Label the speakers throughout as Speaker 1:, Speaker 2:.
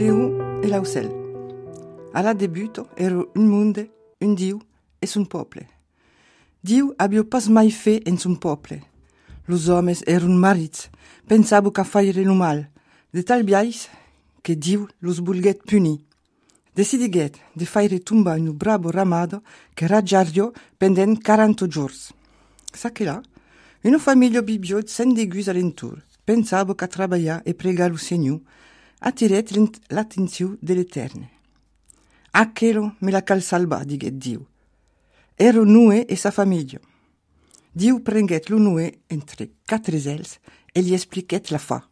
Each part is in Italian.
Speaker 1: Léon e Lausel. la debuto ero un monde, un Dio e son popolo. Dio abio pas mai fe en son popolo. Los hommes erano marits, pensavo che faire il mal, de tal biais che Dio los bulghet punì. Decideghet di fare tomba un bravo ramado che raggiario pendent 40 giorni. Sa che là, una famiglia bibiot sen degus all'entour. Pensavo che trabaia e prega lo Signore attiret l'attenzione dell'Eterne. Achelo me la cal salva, dighet Dio. Ero nue e sa famiglia. Dio prenghet lo nue entre quatre els e gli esplichet la fa,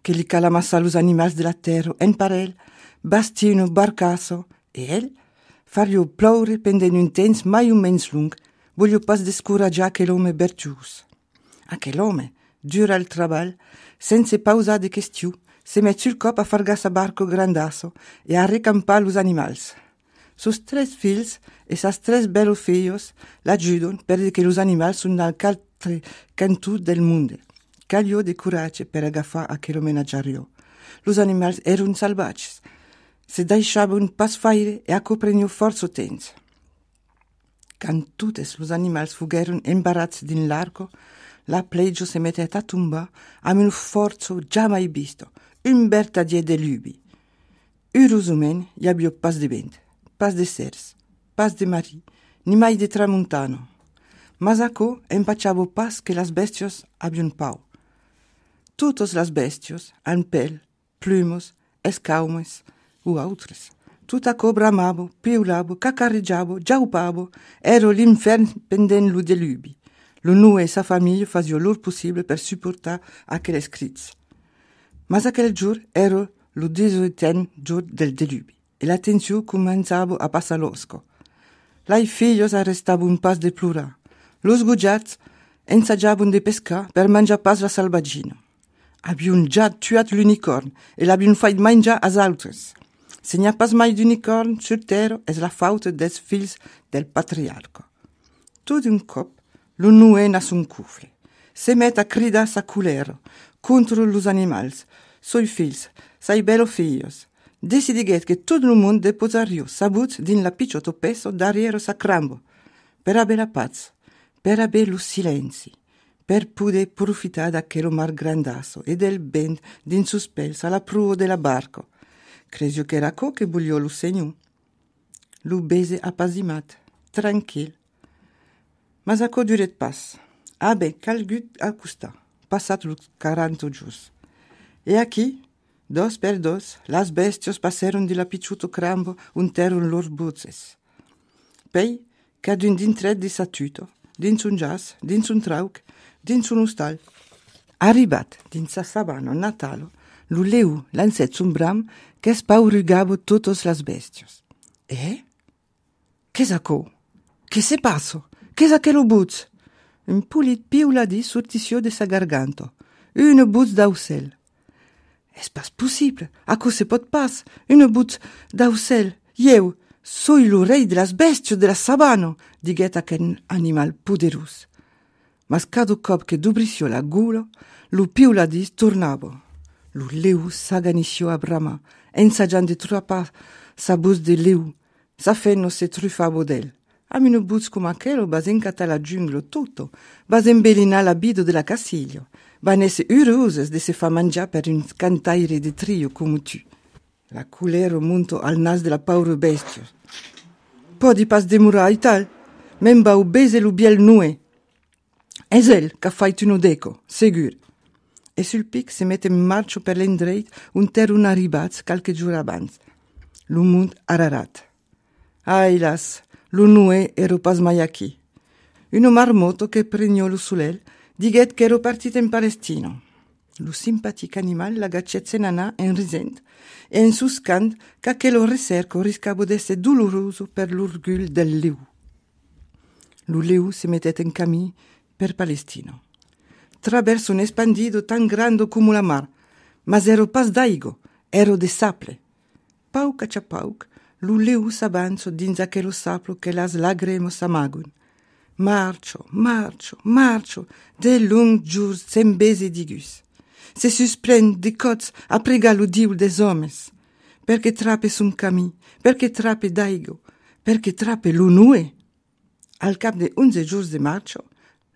Speaker 1: che li calamassa los animals de la terra en parel, bastino, barcasso, e el, fario ploure pendent un temps mai un mens lung, voglio pas descuragiar che l'ome bercius. A che l'ome dura il trabal, senza pausa de question, se met sur cop a fargassa barco grandasso e a recampar los animals. Sus tres fils e sas tres bellos la l'ajudon per che los animals sun dal caltre cantù del mondo. Caglio de curace per agafar a quello lo menaggiario. Los animals erano salvaci. Se deixaban pas faire e a acoprenio forzo tenza. Quand totes los animals fuguèron embarazz din l'arco, la plegio se mettè a tumba amb un forzo jamais mai visto, Umberta diede Lubi. Urusumen jabbio pas de bent, pas de sers, pas de mari, ni mai de tramontano. Masaco empacciavo pas che las bestios abbion pau. Tutos las bestios, an plumos, escaumes, u autres. Tuta cobra mabo, piulabo, cacarreggiavo, giaupavo, ero l'infern pendent lu de Lubi. L'unu e sa famiglia fazio lor possibile per supportar a che le scrisse. Ma sa quel giorno ero lo diciottenne giorno del delubio e la tensione cominciava a passare l'osco. Là i figli un pas di plura. Lo sgugiati insaggiavano de pesca per mangiare pas la salvagina. Abbiamo già tuato l'unicorno e l'abbiamo fatto mangiare agli altri. Se non pas mai d'unicorno sul terra è la faute des fils del patriarco. Tutto un cop lo nuena su un cuffle. Se mette a gridare sa culero contro gli animali Soi fils, sai belo fillos. Decidiguet che tutto il mondo de posar sabut din la piccioto peso d'ariero sacrambo. Per abe la paz, per abe lo silenzi, per pude profita da che lo mar grandasso e del ben din suspensa la pruo della barco. Cresio che era co che bugliò lo segnu. Lu bese appasimat, tranquil. Ma co duret pas. Abe calgut acusta, passat lu caranto gius. E aquí, dos per dos, las b beststis pasèron de la piciuto crambo un tèron loròches. Pei, cad un din tr treèt de sacto, dins un ja, dins un traug, dins un ostal,rrit dins sa savvano natalo, lo leu,lanètz un bram qu'es paurigabo totos las b beststis. E?’ saò? Que se pasó? qu’ sa que lo butz? Un puit piuladí sul tisio de sa garganto, un butz da sel. Espace possible, à cause se pot pas, une bout d'ausel, eu, soi l'oreille de las bestie de la sabano, diguetta qu'un animal poderus. Mas cado cop che dubricio la gulo, lu piu la dis tornavo. Lu leu s'aganiscio a brama, ensagiando trapa sa bus de leu, sa fenno se truffavo del. Amino buz cum achelo basen cata la junglo tutto, basen belina l'abido de la Cassiglio. Van se s de se fa manjar per un cantaire de trio como tu. Laculè o monto al nas de la paure beststre. Pò di pas dem demorar i e tal? Memba ob beze lo bièl nuè. E zel qu’a fai un d deco, segur. E sul pic se mete marcho per l’endret un tè un arribat calques jor abans. Lo munt ararat. Alas, lo nuè e lo pas mai aquí. Un o mar moto que pregnoò lo sul lell. di che ero partita in Palestino. Lo simpatico animal la gaccezzenana in risent e in suscant ca che lo ricerco riscabodesse doloroso per l'orgul del Leu. Lo Leu si mettette in cammin per Palestino. Traverso un espandido tan grande come la mar, ma ero pas daigo, ero de saple. Pauca cia pauc, lo Leu s'avanzo dinza che lo saplo che las lagremo s'amagon Marcio, marcio, marcio, de lung jur sem digus. Se suspren de cots a prega l'udiul des homens. Perché trape sum cami, perché trape daigo, perché trape l'unue. Al cap de onze jours de marcio,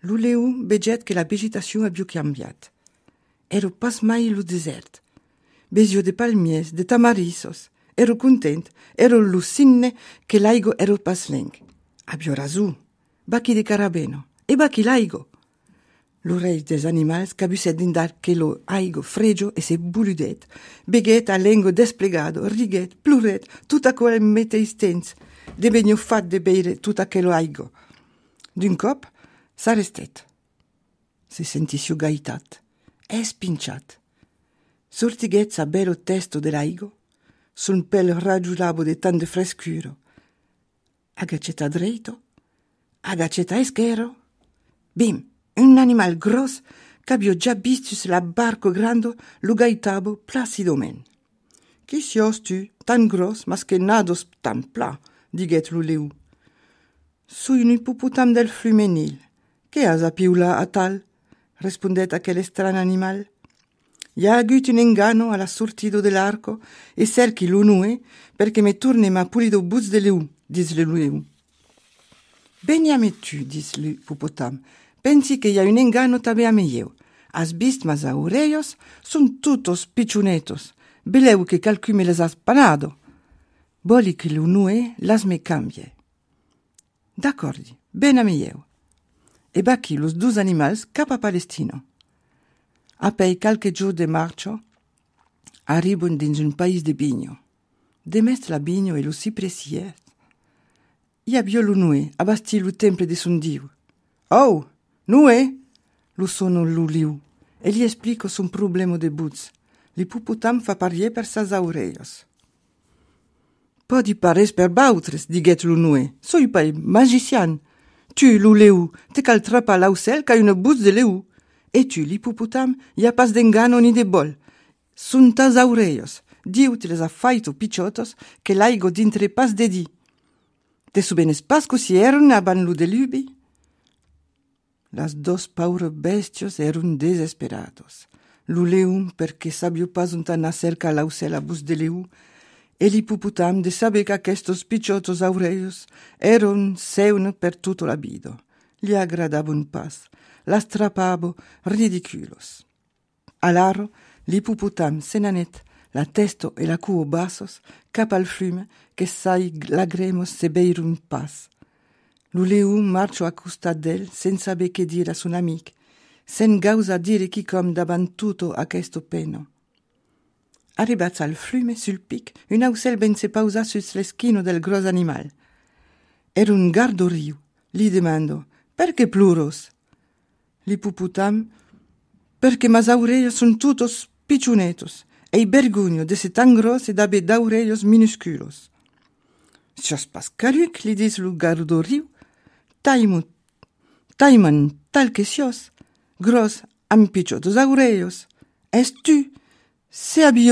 Speaker 1: l'uleum beget che la vegetazione abbia cambiat. Ero pas mai lo desert. Besio de palmiers, de tamarisos. Ero content, ero lusinne che l'aigo ero pas lenc. Abbio rasu baki de carabeno e baki laigo. L'oreille des animals cabusset d'indar que lo aigo fregio e se buludet, beguet a lengo desplegado, riguet, pluret, tutta quel meteistens, de benio fat de beire tutta che lo aigo. D'un cop, s'arrestet. Se sentì gaitat, e spinciat. Sortighet sa bello testo de laigo, sul pel raggiulabo de tan de frescuro. Agaceta dreito, Agacetais guero? Bim, un animal gros cabio già bistus la barco grando lugaitabo placidomen. Chi sios tu, tan gros, mas che nados tan pla, diget luleu. Sui un puputam del flumenil. Che has piula a tal? Rispondet aquel strano animal. Ia agut un inganno alla sortido dell'arco e cerchi l'unue perché me turne ma pulido buz de leu, dis le luleu. Beniametu, disse l'ippopotamo, pensi che io un inganno tabeame io. As bismas a ureios son tutos picciunetos. Beleu che calcumi les as panado. Boli che l'unue las me cambie. D'accordi, bename io. E bacchi los dus animals capa Palestino. Apei calche giù de marcio, arribon dins un paese de bigno. Demest la bigno e lo si cipressier I a viol lo nuè abasti lo temple de son divo oh nuè lo sono lu liu e li exppliò son problèmo de buz li puputam fa parier per sas aureioss pò di pares perbautres digèt lo nuè so pai magician tui lo leu te caltrapa l' sel ca un buz de leu e tu li puputam ja pas d'engano ni de bò son tas aureioss diutils a fa o pichotos que l’igo d' e pas dedi. Te subenes pascus de lubi Las dos paure bestios eran desesperados. Luleum, porque sabio pasuntan acerca Bus de leu, li puputam de sabe que estos pichotos aureus eran seun per tutto la bido. Le agradaban pas, la strapabo ridiculos. Alaro, li puputam senanet, la testo e la cuo bassos, capa al flume che sai lagremos se beirum pas. L'uleum marcio a custa del, senza be che dire a son amic, sen gausa dire chi com davantuto a questo peno. Arribats al flume sul pic, un ausel ben se pausa sul leschino del gros animal. Era un gardo riu. Li demando, perché pluros? Li puputam, perché mas aureia son tutos picciunetos, Ei bergugno de se tan gros e dabe d’auurellos minusculos. Siòs Pascariu, lidis lo gardoriu,Timo taiman tal que sis, Gros ambpiccho dos aureloss. Es tu se avi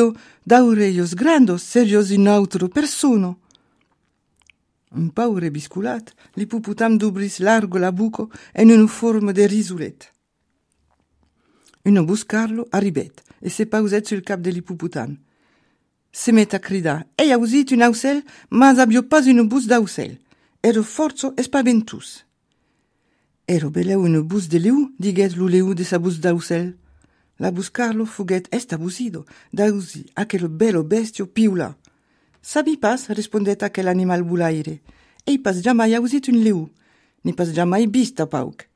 Speaker 1: d’auurellos grandos, serios e nnautro persoo. Un pauure bisculat li puputam dubris largo la buco en un forma de rizulet. Uno buscarlo a ribet e se pausèt sul cap de l'hipopotam. Se mette a crida, Ei auzit un aucel, ma abbio pas un bus d'aucel. Ero forzo e spaventus. Ero beleu un bus de leu, diguèt lo leu de sa bus d'aucel. La buscarlo fuguèt est abusido, da usi aquel bello bestio piula. Sabi pas, respondèt aquel animal bulaire. Ei pas jamai mai ausit un leu, ni pas jamai bista vista pauc.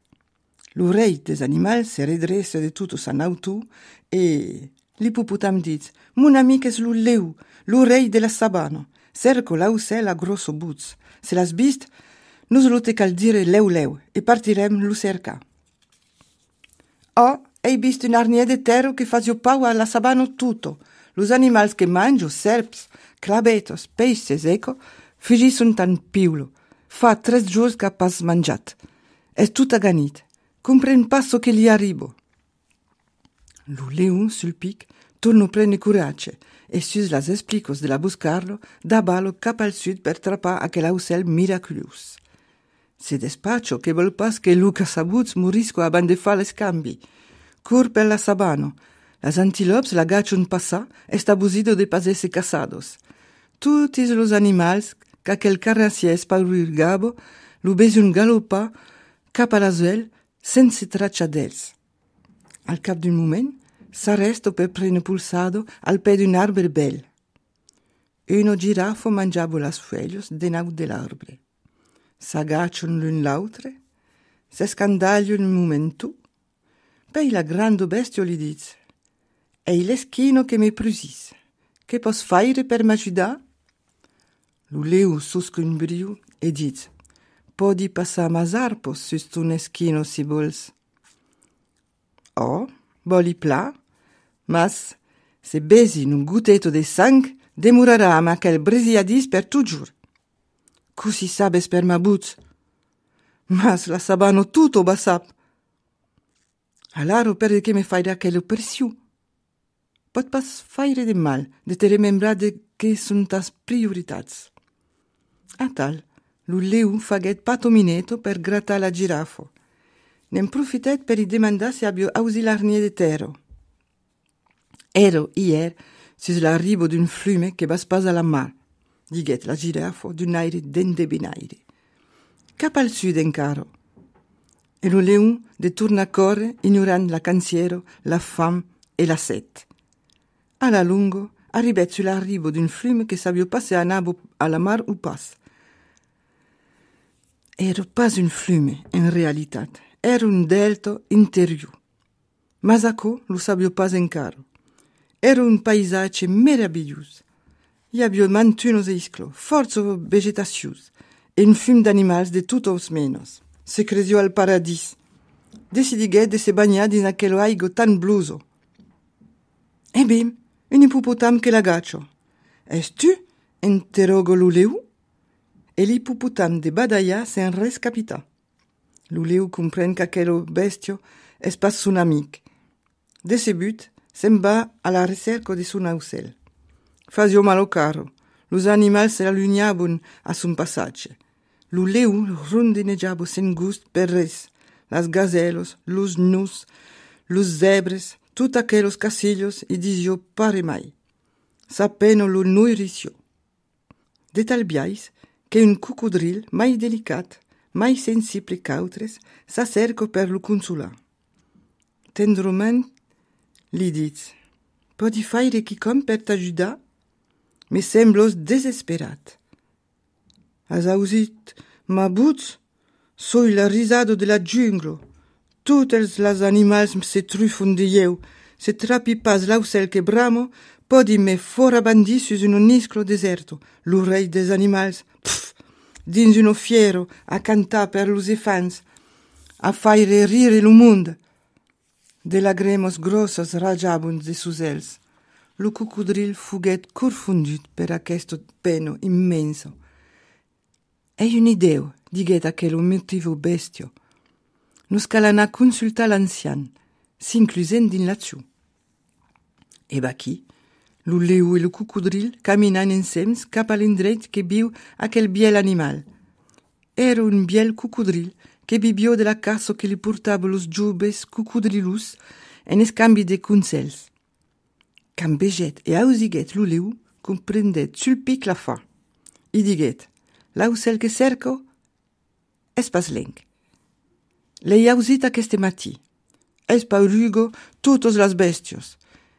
Speaker 1: Lo rei des animals se redrese de tuto sa nau tu e li puputam dittz: Mon amiche es lo leu, lo re de la sabana, serco lau è a grosso butz. Se l’as bist, non lu te caldire leu leu e partirem lo serca. Oh, hai bist un aniè de Terro que faz io paua a la saban tuto. Los animals que manjo, serps, clavetos, peis se seco, figis un tan piulo. Fa tres joors qu’a pas mangiat. Es tuta ganit. compren paso que li arribo. Lo león sulpic turno prene curache, y, sus las explicos de la buscarlo dabalo cap al sud per Trapa aquel ausel miraculous. Se despacho que volpas que lucas Sabuts morisco a bandefales cambi. Cour la sabano. Las antilopes la gachon passa está abusido de pasese casados. Tutis los animals qu'aquel aquel esparuir gabo, lo besun galopa, cap la senza traccia d'els. Al cap d'un moment, s'arresto per pulsado al pè d'un arbre bel. Uno girafo mangiavo las fueglios de nau dell'arbre. S'agaccion l'un l'autre, se scandaglio un momento, pei la grande bestio gli dice «Ei l'eschino che mi prusis, che posso fare per m'aiutar?» Lo leu susca un brio e dice di passar maszar po sus un esquino si b vols. Oh, bòi pla, mas se bezi un goeto de sang, demorara ma quel bresiadis per tu jourur. Co si sabes per ma butz? Mas la sabana tutto ho bas sap. Alaru per de que me fai da aquel lo persiiu? Poòt pas faire de mal, de te remembra de que son tas prioritats. A tal? L'ulleu faguet patomineto per grattare la girafo. Ne profitet per i demanda se abbio ausilarnie de terro. Ero ier sus l'arribo d'un flume che va spas alla mar, diguet la girafo d'un aire d'endebinaire. Cap al sud en caro. E lo leon de torna a corre, ignorant la cansiero, la fam e la set. Alla lungo arribet sull'arribo d'un flume che s'abbio passe a nabo alla mar o pas. Ero pas un flume, en réalité. Era un delta interiu. Mas lo lu sabio pas caro. Era un paysage merabillus. Yabio mantunos e isclo, forzo vegetatius, e un flume d'animals de tutos menos. Se crezio al paradis. Decidigué de se baigner din aquello aigo tan bluso. E bim, un ipopotam que l'agaccio. Est tu? Interrogo luleu les l'hippopotame de Badaya s'en rescapita. Luleu comprend qu'aquel bestio es pas son De ce but, s'en va à la recherche de son ausel. Fazio malo caro, los animals se l'allugnabon a son passage. Luleu rondinejabo sen gust per res, las gazelos, los nus, los zebres, tout aquellos casillos y disio pare Sa Sapeno lo nuiricio. De qu un cucudril mai delicat, mai sensible cautres s'asserco per lo consulat. Tenro man li ditz: Pòdi faire qui camp pert ajudà? Me semlos desesperat. Ha ausit, ma butz soi la risado de la djunglo. Tus las animalsm se truifon deu, se trapi pas lau selque bramo, pòdim me fòrbandus un un islo deserto, l loure des animals. fiero a cantar per lusifans, a faire rire lo mundo. De lagremos grossos rajabunt de sus els. Lo cucudril fuguet confundit per aquesto peno immenso. Ei un ideo, diguet aquel un motivo bestio. Nus calana consulta l'ancian, s'inclusent din laciù. E bachi, Luleu y e el cucudril caminan en cap a que viu aquel biel animal. Era un biel cucudril que vivió de la casa que le portaba los jubes cucudrilus en escambi de consels. Cambeget e Ausiget Luleu comprendet Sulpic pic la fa. I la que cerco es pas lenc. L'hei auzit este matí. Es paurugo totes las bestios.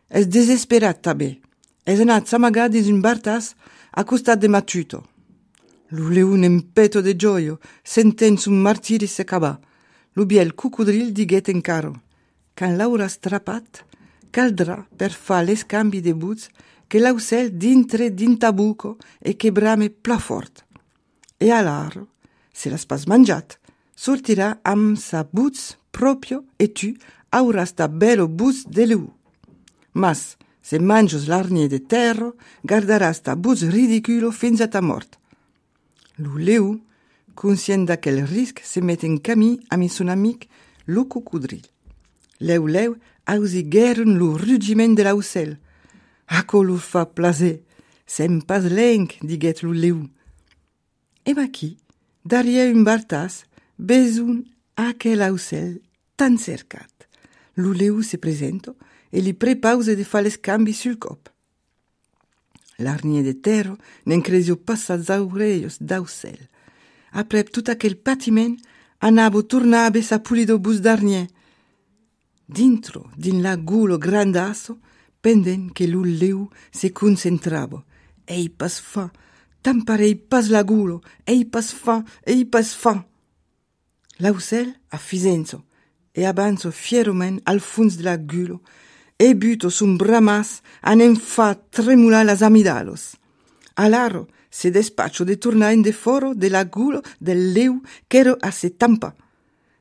Speaker 1: Es desesperat tabè. esenat samagadis in bartas costat de matuto. Luleun empeto de gioio, un martiris caba, lubiel cucudril diget en caro, can laura strapat, caldra per fa les cambi de boots che l'ausel dintre dintabuco e che brame plafort. E alar se la spas mangiat, sortira am sa boots proprio e tu auras da bello buz de Mas, De manjos l'argni e deèro garás tab bòz ridicul lofens a ta mort. Lo leu, conscient’quel risc se meten camí a mi un amic loco cudril. L’u lèu aiguèron lo rugiment de l'ausèl. Aò lo fa plar, sem paz lec, diguèt lo leu. E qui, darè un bar tas, bes un aquel ausèl tan cercat. Loleu se presentò. e li prepause de fare scambi sul cop. L'arnie de terro n'encresio passa zaureios d'ausel. Aprep tutta quel patiment, anabo tornabe sa pulido bus d'arnie. Dintro, din la gulo grandasso, penden che l'ulleu se concentravo. Ei pas fa, tamparei pas la gulo, ei pas fa, ei pas fa. L'ausel a Fisenzo e avanzo fieromen al funs de la gulo, Ebuto sum bramas anem fa tremula las amidalos. Alaro se despacho de torna in foro de la gulo del leu quero a se tampa.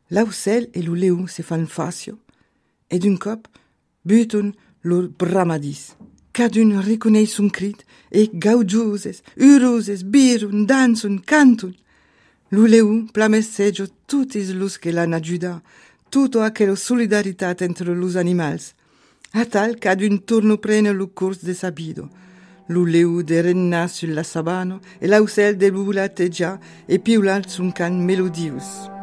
Speaker 1: L'ausel e l'uleu se fan facio, ed un cop butun lo bramadis. Cadun riconeis un crit, e gaudioses, uroses, birun, dansun, cantun. L'uleu plames segio tutis lus che l'an ajuda, tutto aquello solidaritat entre los animals, Atalca d'un tourne prenne lo cours de sa bidon. de renna sur la sabano, e l'ausel de bulateja, e piulat sun can melodius.